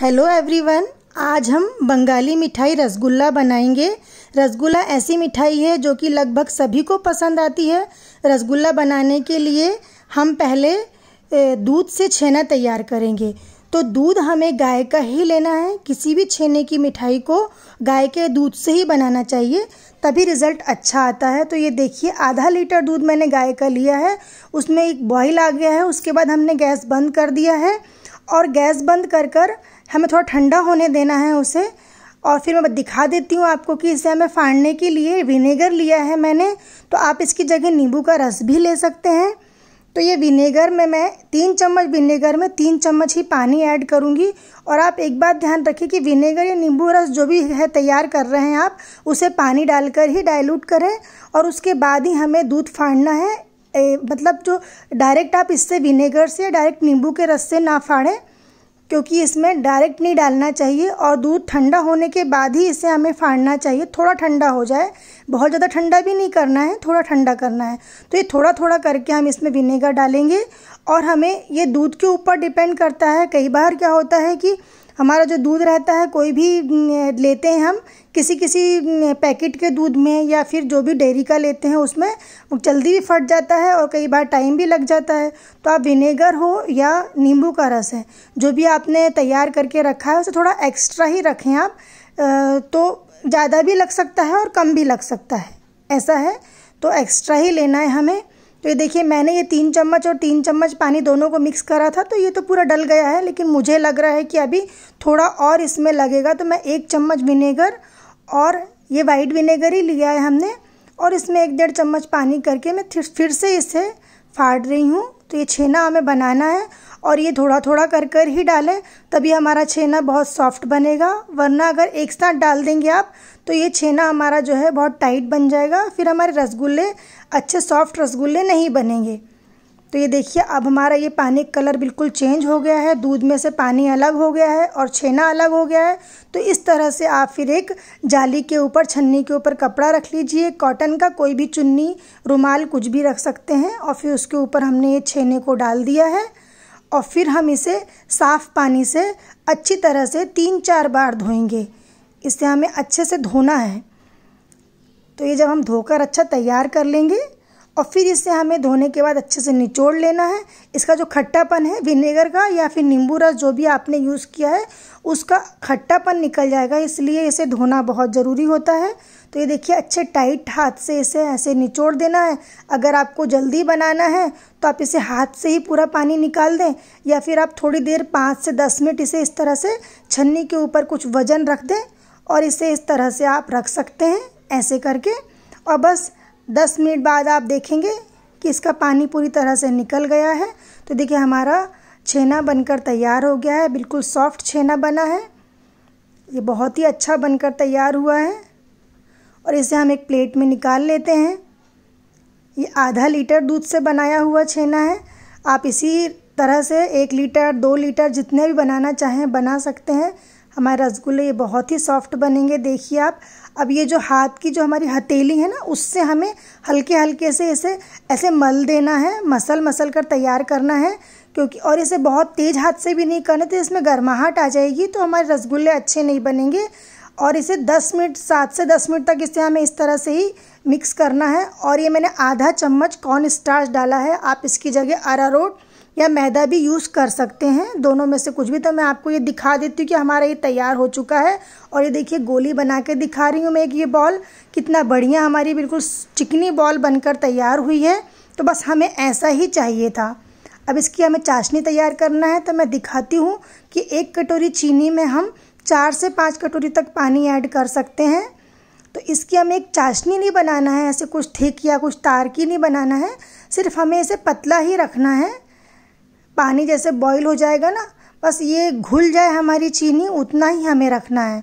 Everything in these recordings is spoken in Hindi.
हेलो एवरीवन आज हम बंगाली मिठाई रसगुल्ला बनाएंगे रसगुल्ला ऐसी मिठाई है जो कि लगभग सभी को पसंद आती है रसगुल्ला बनाने के लिए हम पहले दूध से छेना तैयार करेंगे तो दूध हमें गाय का ही लेना है किसी भी छेने की मिठाई को गाय के दूध से ही बनाना चाहिए तभी रिज़ल्ट अच्छा आता है तो ये देखिए आधा लीटर दूध मैंने गाय का लिया है उसमें एक बॉईल आ गया है उसके बाद हमने गैस बंद कर दिया है और गैस बंद कर कर हमें थोड़ा ठंडा होने देना है उसे और फिर मैं दिखा देती हूँ आपको कि इसे हमें फाड़ने के लिए विनेगर लिया है मैंने तो आप इसकी जगह नींबू का रस भी ले सकते हैं तो ये विनेगर में मैं तीन चम्मच विनेगर में तीन चम्मच ही पानी ऐड करूँगी और आप एक बात ध्यान रखिए कि विनेगर या नींबू रस जो भी है तैयार कर रहे हैं आप उसे पानी डालकर ही डाइल्यूट करें और उसके बाद ही हमें दूध फाड़ना है ए, मतलब जो डायरेक्ट आप इससे विनेगर से डायरेक्ट नींबू के रस से ना फाड़ें क्योंकि इसमें डायरेक्ट नहीं डालना चाहिए और दूध ठंडा होने के बाद ही इसे हमें फाड़ना चाहिए थोड़ा ठंडा हो जाए बहुत ज़्यादा ठंडा भी नहीं करना है थोड़ा ठंडा करना है तो ये थोड़ा थोड़ा करके हम इसमें विनेगर डालेंगे और हमें ये दूध के ऊपर डिपेंड करता है कई बार क्या होता है कि हमारा जो दूध रहता है कोई भी लेते हैं हम किसी किसी पैकेट के दूध में या फिर जो भी डेयरी का लेते हैं उसमें जल्दी भी फट जाता है और कई बार टाइम भी लग जाता है तो आप विनेगर हो या नींबू का रस है जो भी आपने तैयार करके रखा है उसे थोड़ा एक्स्ट्रा ही रखें आप तो ज़्यादा भी लग सकता है और कम भी लग सकता है ऐसा है तो एक्स्ट्रा ही लेना है हमें तो ये देखिए मैंने ये तीन चम्मच और तीन चम्मच पानी दोनों को मिक्स करा था तो ये तो पूरा डल गया है लेकिन मुझे लग रहा है कि अभी थोड़ा और इसमें लगेगा तो मैं एक चम्मच विनेगर और ये वाइट विनेगर ही लिया है हमने और इसमें एक डेढ़ चम्मच पानी करके मैं फिर से इसे फाड़ रही हूँ तो ये छेना हमें बनाना है और ये थोड़ा थोड़ा कर कर ही डालें तभी हमारा छेना बहुत सॉफ्ट बनेगा वरना अगर एक साथ डाल देंगे आप तो ये छेना हमारा जो है बहुत टाइट बन जाएगा फिर हमारे रसगुल्ले अच्छे सॉफ्ट रसगुल्ले नहीं बनेंगे तो ये देखिए अब हमारा ये पानी कलर बिल्कुल चेंज हो गया है दूध में से पानी अलग हो गया है और छेना अलग हो गया है तो इस तरह से आप फिर एक जाली के ऊपर छन्नी के ऊपर कपड़ा रख लीजिए कॉटन का कोई भी चुन्नी रुमाल कुछ भी रख सकते हैं और फिर उसके ऊपर हमने ये छेने को डाल दिया है और फिर हम इसे साफ़ पानी से अच्छी तरह से तीन चार बार धोएंगे इसे हमें अच्छे से धोना है तो ये जब हम धोकर अच्छा तैयार कर लेंगे और फिर इसे हमें धोने के बाद अच्छे से निचोड़ लेना है इसका जो खट्टापन है विनेगर का या फिर नींबू रस जो भी आपने यूज़ किया है उसका खट्टापन निकल जाएगा इसलिए इसे धोना बहुत ज़रूरी होता है तो ये देखिए अच्छे टाइट हाथ से इसे ऐसे निचोड़ देना है अगर आपको जल्दी बनाना है तो आप इसे हाथ से ही पूरा पानी निकाल दें या फिर आप थोड़ी देर पाँच से दस मिनट इसे इस तरह से छन्नी के ऊपर कुछ वजन रख दें और इसे इस तरह से आप रख सकते हैं ऐसे करके और बस दस मिनट बाद आप देखेंगे कि इसका पानी पूरी तरह से निकल गया है तो देखिए हमारा छेना बनकर तैयार हो गया है बिल्कुल सॉफ्ट छेना बना है ये बहुत ही अच्छा बनकर तैयार हुआ है और इसे हम एक प्लेट में निकाल लेते हैं ये आधा लीटर दूध से बनाया हुआ छेना है आप इसी तरह से एक लीटर दो लीटर जितने भी बनाना चाहें बना सकते हैं हमारे रसगुल्ले ये बहुत ही सॉफ्ट बनेंगे देखिए आप अब ये जो हाथ की जो हमारी हथेली है ना उससे हमें हल्के हल्के से इसे ऐसे मल देना है मसल मसल कर तैयार करना है क्योंकि और इसे बहुत तेज़ हाथ से भी नहीं करना तो इसमें गर्माहट आ जाएगी तो हमारे रसगुल्ले अच्छे नहीं बनेंगे और इसे 10 मिनट सात से 10 मिनट तक इसे हमें इस तरह से ही मिक्स करना है और ये मैंने आधा चम्मच कॉर्न स्टार्च डाला है आप इसकी जगह अरारोट या मैदा भी यूज़ कर सकते हैं दोनों में से कुछ भी तो मैं आपको ये दिखा देती हूँ कि हमारा ये तैयार हो चुका है और ये देखिए गोली बना के दिखा रही हूँ मैं एक ये बॉल कितना बढ़िया हमारी बिल्कुल चिकनी बॉल बनकर तैयार हुई है तो बस हमें ऐसा ही चाहिए था अब इसकी हमें चाशनी तैयार करना है तो मैं दिखाती हूँ कि एक कटोरी चीनी में हम चार से पाँच कटोरी तक पानी ऐड कर सकते हैं तो इसकी हमें एक चाशनी नहीं बनाना है ऐसे कुछ ठीक या कुछ तार की नहीं बनाना है सिर्फ हमें इसे पतला ही रखना है पानी जैसे बॉईल हो जाएगा ना बस ये घुल जाए हमारी चीनी उतना ही हमें रखना है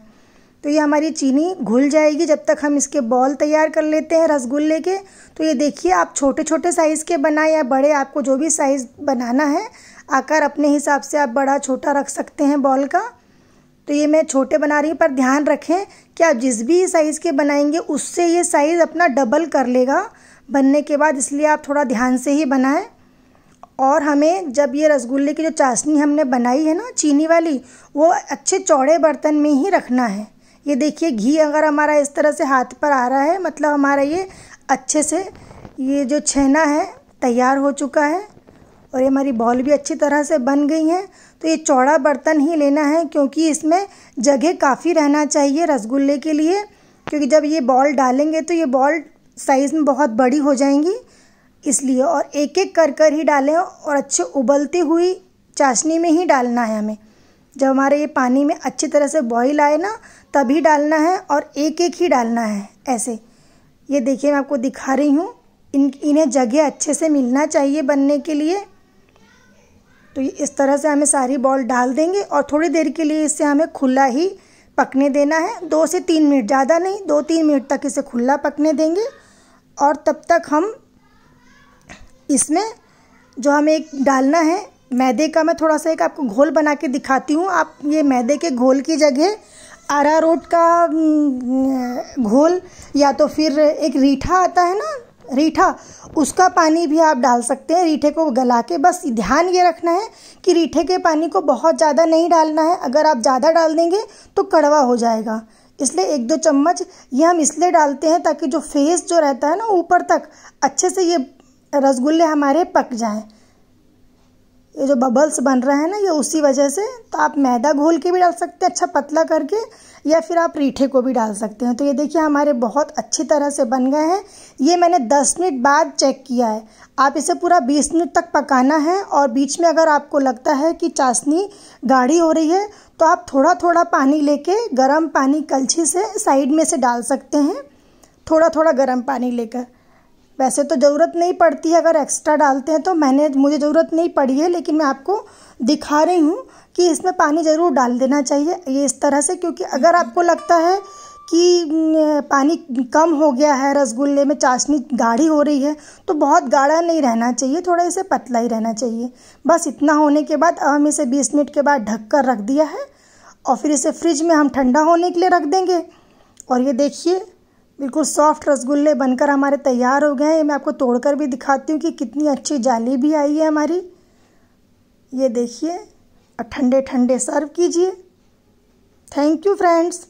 तो ये हमारी चीनी घुल जाएगी जब तक हम इसके बॉल तैयार कर लेते हैं रसगुल्ले के तो ये देखिए आप छोटे छोटे साइज़ के बनाए या बड़े आपको जो भी साइज़ बनाना है आकार अपने हिसाब से आप बड़ा छोटा रख सकते हैं बॉल का तो ये मैं छोटे बना रही हूँ पर ध्यान रखें कि आप जिस भी साइज़ के बनाएंगे उससे ये साइज़ अपना डबल कर लेगा बनने के बाद इसलिए आप थोड़ा ध्यान से ही बनाएं और हमें जब ये रसगुल्ले की जो चाशनी हमने बनाई है ना चीनी वाली वो अच्छे चौड़े बर्तन में ही रखना है ये देखिए घी अगर हमारा इस तरह से हाथ पर आ रहा है मतलब हमारा ये अच्छे से ये जो छेना है तैयार हो चुका है और ये हमारी बॉल भी अच्छी तरह से बन गई हैं तो ये चौड़ा बर्तन ही लेना है क्योंकि इसमें जगह काफ़ी रहना चाहिए रसगुल्ले के लिए क्योंकि जब ये बॉल डालेंगे तो ये बॉल साइज़ में बहुत बड़ी हो जाएंगी इसलिए और एक एक कर कर ही डालें और अच्छे उबलती हुई चाशनी में ही डालना है हमें जब हमारे ये पानी में अच्छी तरह से बॉईल आए ना तभी डालना है और एक एक ही डालना है ऐसे ये देखिए मैं आपको दिखा रही हूँ इन इन्हें जगह अच्छे से मिलना चाहिए बनने के लिए तो इस तरह से हमें सारी बॉल डाल देंगे और थोड़ी देर के लिए इसे हमें खुला ही पकने देना है दो से तीन मिनट ज़्यादा नहीं दो तीन मिनट तक इसे खुला पकने देंगे और तब तक हम इसमें जो हमें एक डालना है मैदे का मैं थोड़ा सा एक आपको घोल बना के दिखाती हूँ आप ये मैदे के घोल की जगह अरारोट का घोल या तो फिर एक रीठा आता है ना रीठा उसका पानी भी आप डाल सकते हैं रीठे को गला के बस ध्यान ये रखना है कि रीठे के पानी को बहुत ज़्यादा नहीं डालना है अगर आप ज़्यादा डाल देंगे तो कड़वा हो जाएगा इसलिए एक दो चम्मच ये हम इसलिए डालते हैं ताकि जो फेस जो रहता है ना ऊपर तक अच्छे से ये रसगुल्ले हमारे पक जाएं ये जो बबल्स बन रहे हैं ना ये उसी वजह से तो आप मैदा घोल के भी डाल सकते हैं अच्छा पतला करके या फिर आप रीठे को भी डाल सकते हैं तो ये देखिए हमारे बहुत अच्छी तरह से बन गए हैं ये मैंने 10 मिनट बाद चेक किया है आप इसे पूरा 20 मिनट तक पकाना है और बीच में अगर आपको लगता है कि चाशनी गाढ़ी हो रही है तो आप थोड़ा थोड़ा पानी ले गर्म पानी कलछी से साइड में से डाल सकते हैं थोड़ा थोड़ा गर्म पानी लेकर वैसे तो ज़रूरत नहीं पड़ती है अगर एक्स्ट्रा डालते हैं तो मैंने मुझे ज़रूरत नहीं पड़ी है लेकिन मैं आपको दिखा रही हूँ कि इसमें पानी ज़रूर डाल देना चाहिए ये इस तरह से क्योंकि अगर आपको लगता है कि पानी कम हो गया है रसगुल्ले में चाशनी गाढ़ी हो रही है तो बहुत गाढ़ा नहीं रहना चाहिए थोड़ा इसे पतला ही रहना चाहिए बस इतना होने के बाद अब हम इसे 20 मिनट के बाद ढक कर रख दिया है और फिर इसे फ्रिज में हम ठंडा होने के लिए रख देंगे और ये देखिए बिल्कुल सॉफ्ट रसगुल्ले बनकर हमारे तैयार हो गए हैं मैं आपको तोड़कर भी दिखाती हूँ कि कितनी अच्छी जाली भी आई है हमारी ये देखिए और ठंडे ठंडे सर्व कीजिए थैंक यू फ्रेंड्स